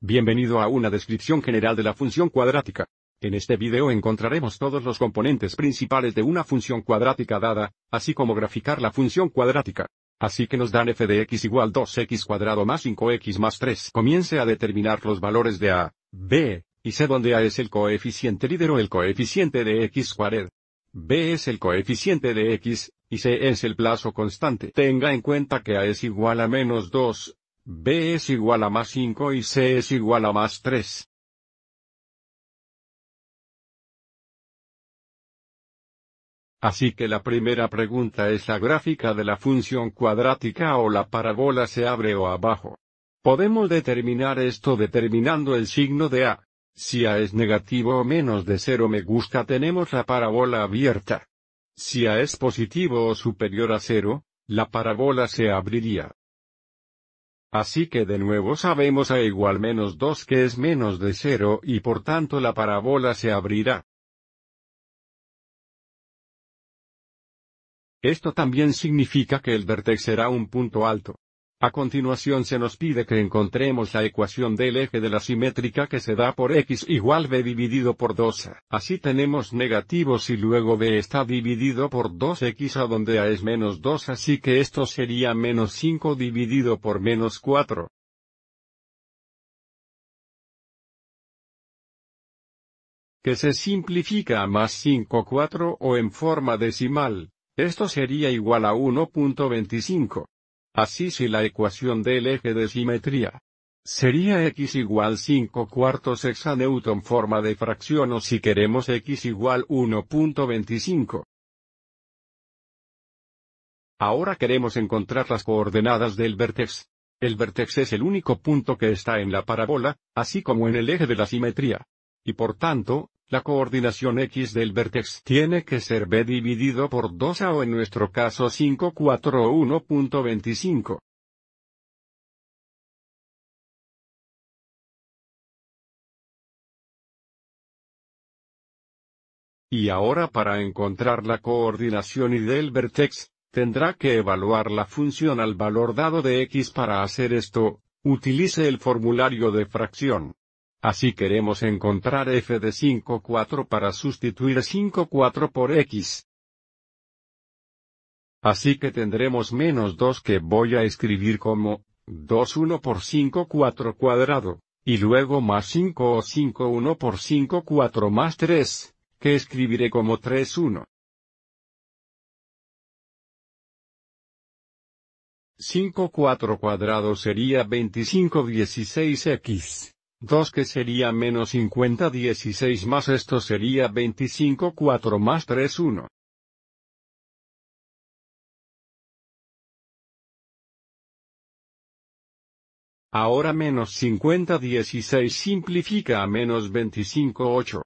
Bienvenido a una descripción general de la función cuadrática. En este video encontraremos todos los componentes principales de una función cuadrática dada, así como graficar la función cuadrática. Así que nos dan f de x igual 2x cuadrado más 5x más 3. Comience a determinar los valores de a, b, y c donde a es el coeficiente líder o el coeficiente de x cuadrado. b es el coeficiente de x, y c es el plazo constante. Tenga en cuenta que a es igual a menos 2, B es igual a más 5 y C es igual a más 3. Así que la primera pregunta es la gráfica de la función cuadrática o la parábola se abre o abajo. Podemos determinar esto determinando el signo de A. Si A es negativo o menos de 0 me gusta tenemos la parábola abierta. Si A es positivo o superior a 0, la parábola se abriría. Así que de nuevo sabemos a igual menos 2 que es menos de 0 y por tanto la parábola se abrirá. Esto también significa que el vértex será un punto alto. A continuación se nos pide que encontremos la ecuación del eje de la simétrica que se da por x igual b dividido por 2 Así tenemos negativos y luego b está dividido por 2x a donde a es menos 2 así que esto sería menos 5 dividido por menos 4. que se simplifica a más 5 4 o en forma decimal, esto sería igual a 1.25. Así si la ecuación del eje de simetría sería x igual 5 cuartos hexanewton forma de fracción o si queremos x igual 1.25. Ahora queremos encontrar las coordenadas del vértex. El vértex es el único punto que está en la parábola, así como en el eje de la simetría. Y por tanto, la coordinación X del vértex tiene que ser B dividido por 2A o en nuestro caso 541.25. Y ahora para encontrar la coordinación Y del vértex, tendrá que evaluar la función al valor dado de X para hacer esto, utilice el formulario de fracción. Así queremos encontrar f de 5 4 para sustituir 5 4 por x. Así que tendremos menos 2 que voy a escribir como 2 1 por 5 4 cuadrado, y luego más 5 o 5 1 por 5 4 más 3, que escribiré como 3 1. 5 4 cuadrado sería 25 16 x. 2 que sería menos 50 16 más esto sería 25 4 más 3 1. Ahora menos 50 16 simplifica a menos 25 8.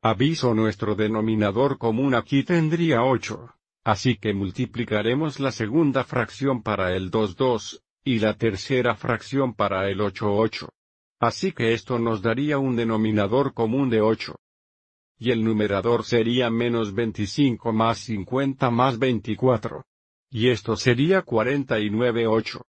Aviso nuestro denominador común aquí tendría 8. Así que multiplicaremos la segunda fracción para el 2 2, y la tercera fracción para el 8,8. Así que esto nos daría un denominador común de 8. Y el numerador sería menos 25 más 50 más 24. Y esto sería 49 8.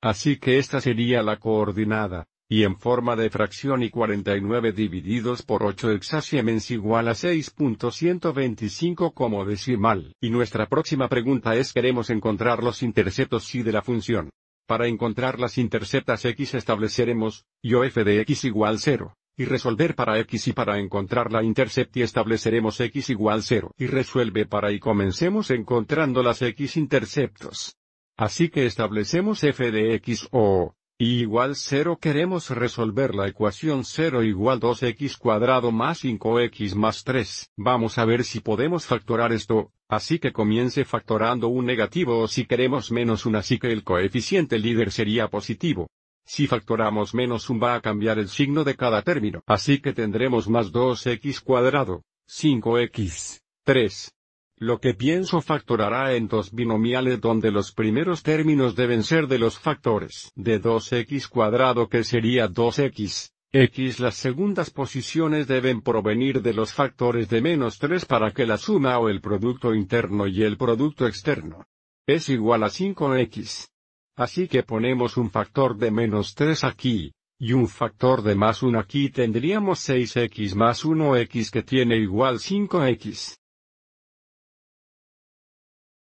Así que esta sería la coordinada y en forma de fracción y 49 divididos por 8 exasiemens igual a 6.125 como decimal. Y nuestra próxima pregunta es queremos encontrar los interceptos y de la función. Para encontrar las interceptas x estableceremos, f de x igual 0, y resolver para x y para encontrar la intercept y estableceremos x igual 0 y resuelve para y comencemos encontrando las x interceptos. Así que establecemos f de x o y igual 0 queremos resolver la ecuación 0 igual 2x cuadrado más 5x más 3. Vamos a ver si podemos factorar esto, así que comience factorando un negativo o si queremos menos 1 así que el coeficiente líder sería positivo. Si factoramos menos 1 va a cambiar el signo de cada término, así que tendremos más 2x cuadrado, 5x, 3, lo que pienso factorará en dos binomiales donde los primeros términos deben ser de los factores de 2x cuadrado que sería 2x, x las segundas posiciones deben provenir de los factores de menos 3 para que la suma o el producto interno y el producto externo es igual a 5x. Así que ponemos un factor de menos 3 aquí, y un factor de más 1 aquí tendríamos 6x más 1x que tiene igual 5x.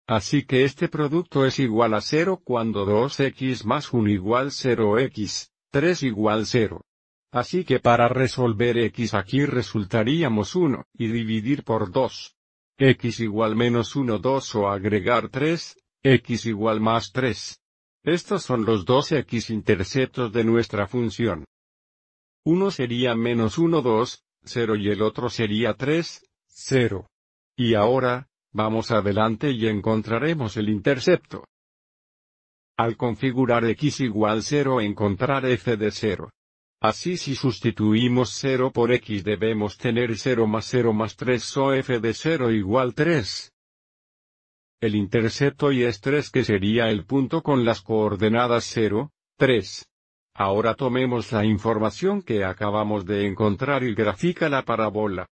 Así que este producto es igual a 0 cuando 2x más 1 igual 0x, 3 igual 0. Así que para resolver x aquí resultaríamos 1, y dividir por 2. x igual menos 1 2 o agregar 3, x igual más 3. Estos son los 2 x interceptos de nuestra función. Uno sería menos 1 2, 0 y el otro sería 3, 0. Y ahora, Vamos adelante y encontraremos el intercepto. Al configurar x igual 0 encontrar f de 0. Así si sustituimos 0 por x debemos tener 0 más 0 más 3 o f de 0 igual 3. El intercepto y es 3 que sería el punto con las coordenadas 0, 3. Ahora tomemos la información que acabamos de encontrar y grafica la parábola.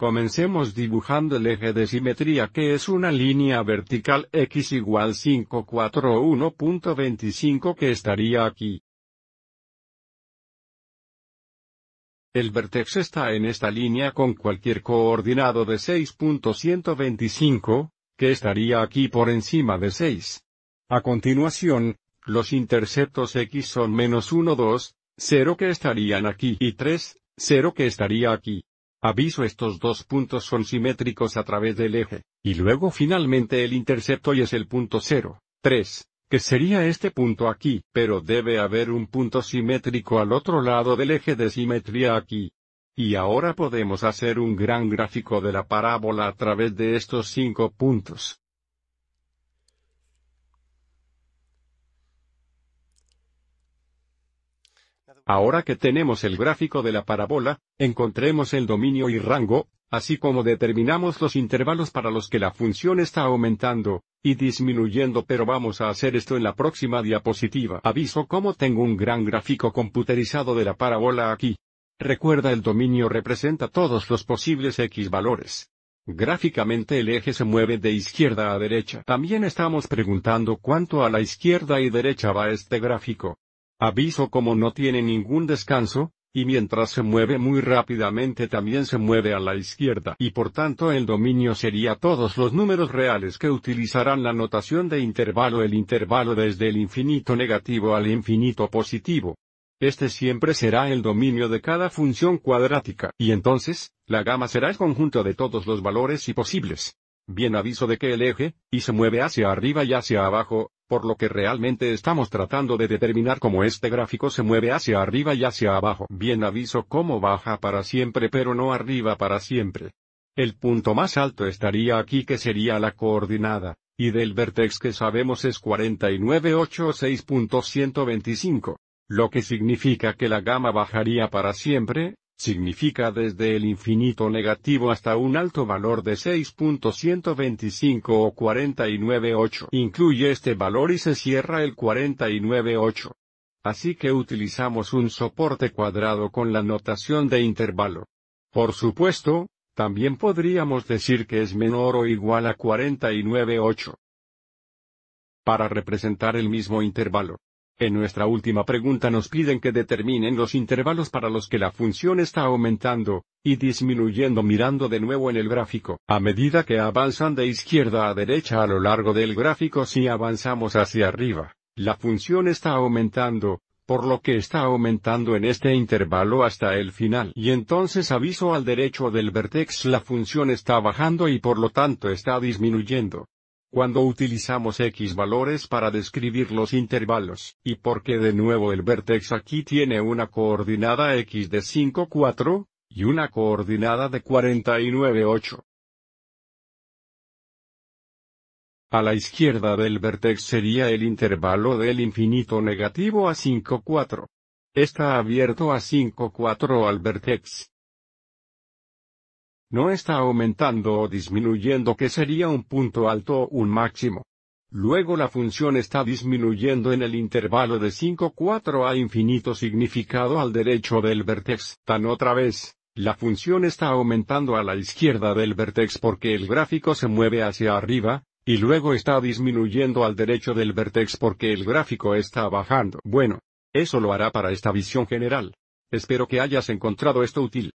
Comencemos dibujando el eje de simetría que es una línea vertical x igual 541.25 que estaría aquí. El vertex está en esta línea con cualquier coordinado de 6.125, que estaría aquí por encima de 6. A continuación, los interceptos x son menos 1, 2, 0 que estarían aquí y 3, 0 que estaría aquí. Aviso estos dos puntos son simétricos a través del eje, y luego finalmente el intercepto y es el punto 0, 3, que sería este punto aquí, pero debe haber un punto simétrico al otro lado del eje de simetría aquí. Y ahora podemos hacer un gran gráfico de la parábola a través de estos cinco puntos. Ahora que tenemos el gráfico de la parábola, encontremos el dominio y rango, así como determinamos los intervalos para los que la función está aumentando y disminuyendo, pero vamos a hacer esto en la próxima diapositiva. Aviso cómo tengo un gran gráfico computerizado de la parábola aquí. Recuerda el dominio representa todos los posibles x valores. Gráficamente el eje se mueve de izquierda a derecha. También estamos preguntando cuánto a la izquierda y derecha va este gráfico. Aviso como no tiene ningún descanso, y mientras se mueve muy rápidamente también se mueve a la izquierda y por tanto el dominio sería todos los números reales que utilizarán la notación de intervalo el intervalo desde el infinito negativo al infinito positivo. Este siempre será el dominio de cada función cuadrática y entonces, la gama será el conjunto de todos los valores y posibles. Bien aviso de que el eje, y se mueve hacia arriba y hacia abajo, por lo que realmente estamos tratando de determinar cómo este gráfico se mueve hacia arriba y hacia abajo. Bien aviso cómo baja para siempre pero no arriba para siempre. El punto más alto estaría aquí que sería la coordinada, y del vertex que sabemos es 4986.125, lo que significa que la gama bajaría para siempre, significa desde el infinito negativo hasta un alto valor de 6.125 o 49.8. Incluye este valor y se cierra el 49.8. Así que utilizamos un soporte cuadrado con la notación de intervalo. Por supuesto, también podríamos decir que es menor o igual a 49.8. Para representar el mismo intervalo, en nuestra última pregunta nos piden que determinen los intervalos para los que la función está aumentando, y disminuyendo mirando de nuevo en el gráfico. A medida que avanzan de izquierda a derecha a lo largo del gráfico si avanzamos hacia arriba, la función está aumentando, por lo que está aumentando en este intervalo hasta el final. Y entonces aviso al derecho del vertex la función está bajando y por lo tanto está disminuyendo cuando utilizamos x valores para describir los intervalos, y porque de nuevo el vértex aquí tiene una coordinada x de 5, 4, y una coordinada de 49, 8. A la izquierda del vértex sería el intervalo del infinito negativo a 5, 4. Está abierto a 5, 4 al vértex. No está aumentando o disminuyendo que sería un punto alto o un máximo. Luego la función está disminuyendo en el intervalo de 5 4 a infinito significado al derecho del vertex. Tan otra vez, la función está aumentando a la izquierda del vertex porque el gráfico se mueve hacia arriba, y luego está disminuyendo al derecho del vertex porque el gráfico está bajando. Bueno, eso lo hará para esta visión general. Espero que hayas encontrado esto útil.